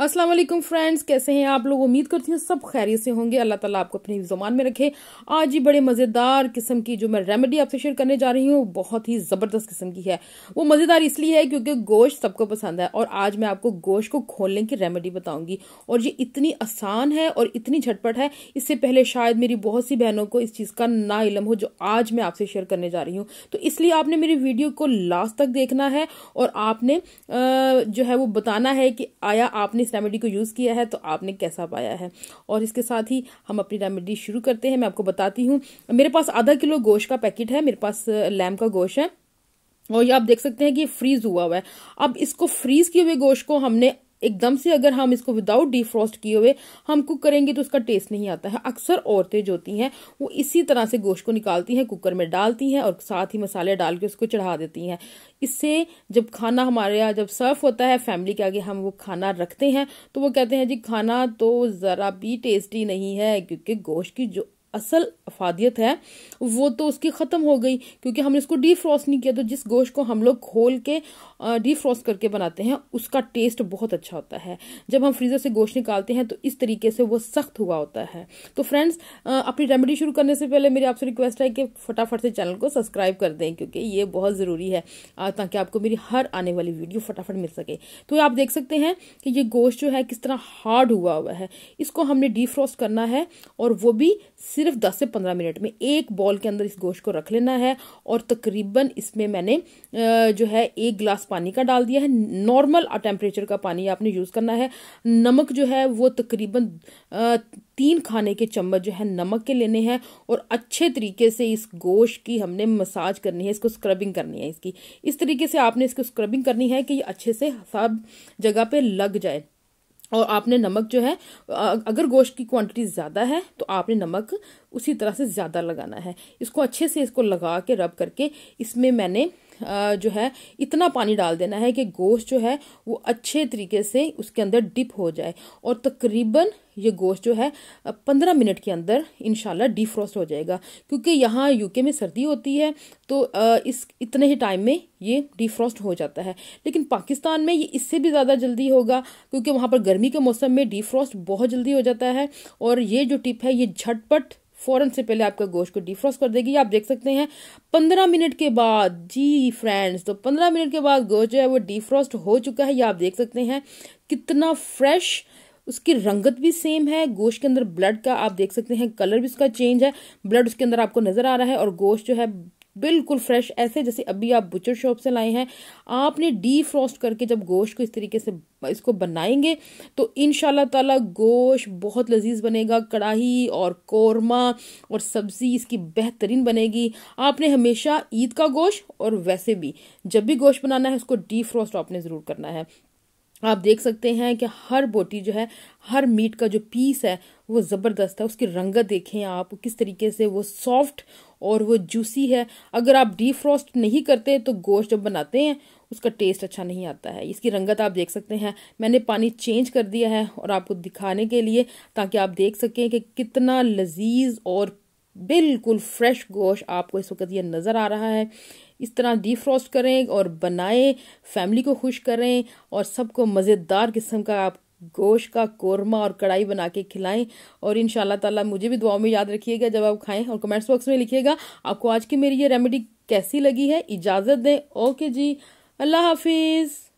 अस्सलाम वालेकुम फ्रेंड्स कैसे हैं आप लोग उम्मीद करती हूँ सब खैरियत से होंगे अल्लाह ताला आपको अपनी जुबान में रखे आज ही बड़े मज़ेदार किस्म की जो मैं रेमेडी आपसे शेयर करने जा रही हूँ बहुत ही ज़बरदस्त किस्म की है वो मज़ेदार इसलिए है क्योंकि गोश्त सबको पसंद है और आज मैं आपको गोश्त को खोलने की रेमेडी बताऊँगी और ये इतनी आसान है और इतनी झटपट है इससे पहले शायद मेरी बहुत सी बहनों को इस चीज़ का ना इलम हो जो आज मैं आपसे शेयर करने जा रही हूँ तो इसलिए आपने मेरी वीडियो को लास्ट तक देखना है और आपने जो है वो बताना है कि आया आपने आपने इस रेमेडी को यूज़ किया है तो आपने कैसा पाया है और इसके साथ ही हम अपनी रेमेडी शुरू करते हैं मैं आपको बताती हूँ मेरे पास आधा किलो गोश का पैकेट है मेरे पास लैम का गोश्त है और ये आप देख सकते हैं कि ये फ्रीज हुआ हुआ है अब इसको फ्रीज किए हुए गोश्त को हमने एकदम से अगर हम इसको विदाउट डिफ्रॉस्ट किए हुए हम कुक करेंगे तो उसका टेस्ट नहीं आता है अक्सर औरतें जो होती हैं वो इसी तरह से गोश्त को निकालती हैं कुकर में डालती हैं और साथ ही मसाले डाल के उसको चढ़ा देती हैं इससे जब खाना हमारे यहाँ जब सर्व होता है फैमिली के आगे हम वो खाना रखते हैं तो वो कहते हैं जी खाना तो ज़रा भी टेस्टी नहीं है क्योंकि गोश्त की जो असल अफादियत है वो तो उसकी ख़त्म हो गई क्योंकि हमने उसको डीफ्रॉस्ट नहीं किया तो जिस गोश्त को हम लोग खोल के डीफ्रॉस्ट करके बनाते हैं उसका टेस्ट बहुत अच्छा होता है जब हम फ्रीज़र से गोश्त निकालते हैं तो इस तरीके से वो सख्त हुआ होता है तो फ्रेंड्स अपनी रेमेडी शुरू करने से पहले मेरी आपसे रिक्वेस्ट है कि फटाफट से चैनल को सब्सक्राइब कर दें क्योंकि ये बहुत ज़रूरी है ताकि आपको मेरी हर आने वाली वीडियो फटाफट मिल सके तो आप देख सकते हैं कि ये गोश्त जो है किस तरह हार्ड हुआ हुआ है इसको हमने डीफ्रॉस्ट करना है और वो भी सिर्फ 10 से 15 मिनट में एक बॉल के अंदर इस गोश्त को रख लेना है और तकरीबन इसमें मैंने जो है एक गिलास पानी का डाल दिया है नॉर्मल टेम्परेचर का पानी आपने यूज़ करना है नमक जो है वो तकरीबन तीन खाने के चम्मच जो है नमक के लेने हैं और अच्छे तरीके से इस गोश्त की हमने मसाज करनी है इसको स्क्रबिंग करनी है इसकी इस तरीके से आपने इसको स्क्रबिंग करनी है कि ये अच्छे से सब जगह पे लग जाए और आपने नमक जो है अगर गोश्त की क्वांटिटी ज़्यादा है तो आपने नमक उसी तरह से ज़्यादा लगाना है इसको अच्छे से इसको लगा के रब करके इसमें मैंने जो है इतना पानी डाल देना है कि गोश्त जो है वो अच्छे तरीके से उसके अंदर डिप हो जाए और तकरीबन ये गोश्त जो है पंद्रह मिनट के अंदर इनशाला डिफ्रॉस्ट हो जाएगा क्योंकि यहाँ यूके में सर्दी होती है तो इस इतने ही टाइम में ये डिफ्रॉस्ट हो जाता है लेकिन पाकिस्तान में ये इससे भी ज़्यादा जल्दी होगा क्योंकि वहाँ पर गर्मी के मौसम में डिफ्रॉस्ट बहुत जल्दी हो जाता है और ये जो टिप है ये झटपट फ़ौरन से पहले आपका गोश्त को डिफ्रॉस्ट कर देगी आप देख सकते हैं पंद्रह मिनट के बाद जी फ्रेंड्स तो पंद्रह मिनट के बाद गोश्त जो है वो डिफ्रॉस्ट हो चुका है ये आप देख सकते हैं कितना फ्रेश उसकी रंगत भी सेम है गोश्त के अंदर ब्लड का आप देख सकते हैं कलर भी उसका चेंज है ब्लड उसके अंदर आपको नजर आ रहा है और गोश्त जो है बिल्कुल फ्रेश ऐसे जैसे अभी आप बुचर शॉप से लाए हैं आपने डी फ्रॉस्ट करके जब गोश्त को इस तरीके से इसको बनाएंगे तो इन ताला गोश्त बहुत लजीज बनेगा कढ़ाई और कौरमा और सब्ज़ी इसकी बेहतरीन बनेगी आपने हमेशा ईद का गोश्त और वैसे भी जब भी गोश्त बनाना है उसको डी फ्रॉस्ट आपने ज़रूर करना है आप देख सकते हैं कि हर बोटी जो है हर मीट का जो पीस है वो ज़बरदस्त है उसकी रंगत देखें आप किस तरीके से वो सॉफ्ट और वो जूसी है अगर आप डी फ्रॉस्ट नहीं करते तो गोश्त जब बनाते हैं उसका टेस्ट अच्छा नहीं आता है इसकी रंगत आप देख सकते हैं मैंने पानी चेंज कर दिया है और आपको दिखाने के लिए ताकि आप देख सकें कि कितना लजीज और बिल्कुल फ्रेश गोश्त आपको इस वक्त यह नज़र आ रहा है इस तरह डीफ्रॉस्ट करें और बनाएं फैमिली को खुश करें और सबको मज़ेदार किस्म का आप गोश का कोरमा और कढ़ाई बना के खिलाएं और इन ताला मुझे भी दुआ में याद रखिएगा जब आप खाएं और कमेंट्स बॉक्स में लिखिएगा आपको आज की मेरी ये रेमेडी कैसी लगी है इजाज़त दें ओके जी अल्लाह हाफिज़